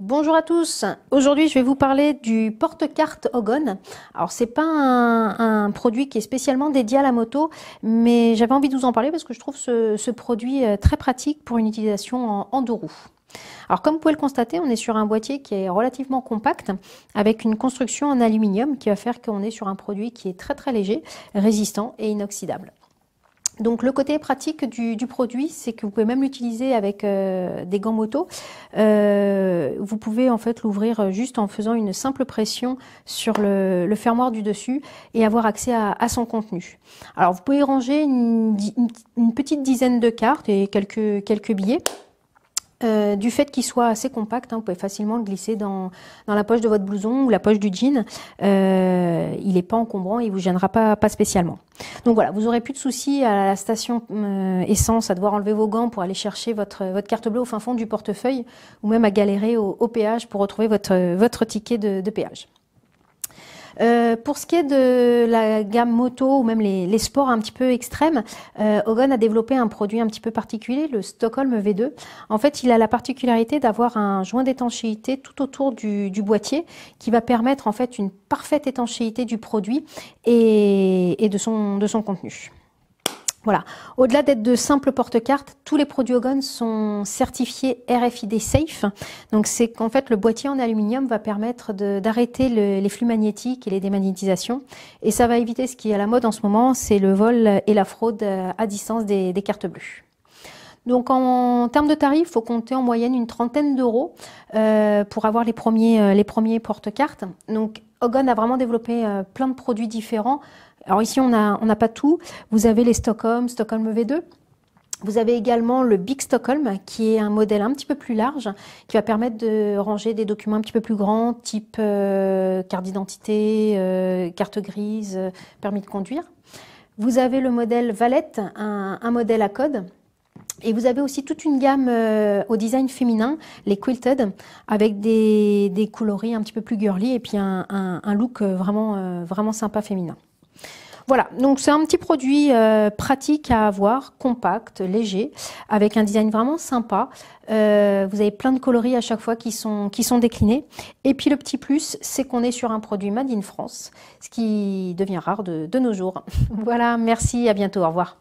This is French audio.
Bonjour à tous, aujourd'hui je vais vous parler du porte-carte Ogon. Alors c'est pas un, produit qui est spécialement dédié à la moto, mais j'avais envie de vous en parler parce que je trouve ce, produit euh, très pratique pour une utilisation en, en roues. Alors comme vous pouvez le constater, on est sur un boîtier qui est relativement compact avec une construction en aluminium qui va faire qu'on est sur un produit qui est très très léger, résistant et inoxydable. Donc le côté pratique du, produit, c'est que vous pouvez même l'utiliser avec euh, des gants moto. Euh, vous pouvez en fait l'ouvrir euh, juste en faisant une simple pression sur le, fermoir du dessus et avoir accès à, son contenu. Alors vous pouvez ranger une, une petite dizaine de cartes et quelques, quelques billets. Euh, du fait qu'il soit assez compact, hein, vous pouvez facilement le glisser dans, dans, la poche de votre blouson ou la poche du jean. Euh, il n'est pas encombrant, il vous gênera pas, pas spécialement. Donc voilà, vous aurez plus de soucis à la station euh, essence à devoir enlever vos gants pour aller chercher votre, votre carte bleue au fin fond du portefeuille ou même à galérer au, au péage pour retrouver votre, votre ticket de péage. Euh, pour ce qui est de la gamme moto ou même les, sports un petit peu extrêmes, euh, Hogan a développé un produit un petit peu particulier, le Stockholm V2. En fait, il a la particularité d'avoir un joint d'étanchéité tout autour du, boîtier qui va permettre en fait une parfaite étanchéité du produit et, de son contenu. Voilà. Au-delà d'être de simples porte-cartes, tous les produits Ogon sont certifiés RFID safe. Donc c'est qu'en fait le boîtier en aluminium va permettre d'arrêter les flux magnétiques et les démagnétisations. Et ça va éviter ce qui est à la mode en ce moment, c'est le vol et la fraude euh, à distance des, cartes bleues. Donc en termes de tarifs, il faut compter en moyenne une trentaine d'euros euh, pour avoir euh, les premiers, porte-cartes. Donc Ogon a vraiment développé plein de produits différents alors ici, on n'a pas tout. Vous avez les Stockholm, Stockholm V2. Vous avez également le Big Stockholm, qui est un modèle un petit peu plus large, qui va permettre de ranger des documents un petit peu plus grands, type euh, carte d'identité, euh, carte grise, euh, permis de conduire. Vous avez le modèle Valette, un, modèle à code. Et vous avez aussi toute une gamme au design féminin, les quilted, avec des, coloris un petit peu plus girly et puis un, un look vraiment, vraiment sympa féminin. Voilà, donc c'est un petit produit euh, pratique à avoir, compact, léger, avec un design vraiment sympa. Euh, vous avez plein de coloris à chaque fois qui sont, qui sont déclinés. Et puis le petit plus, c'est qu'on est sur un produit Made in France, ce qui devient rare de nos jours. voilà, merci, à bientôt, au revoir.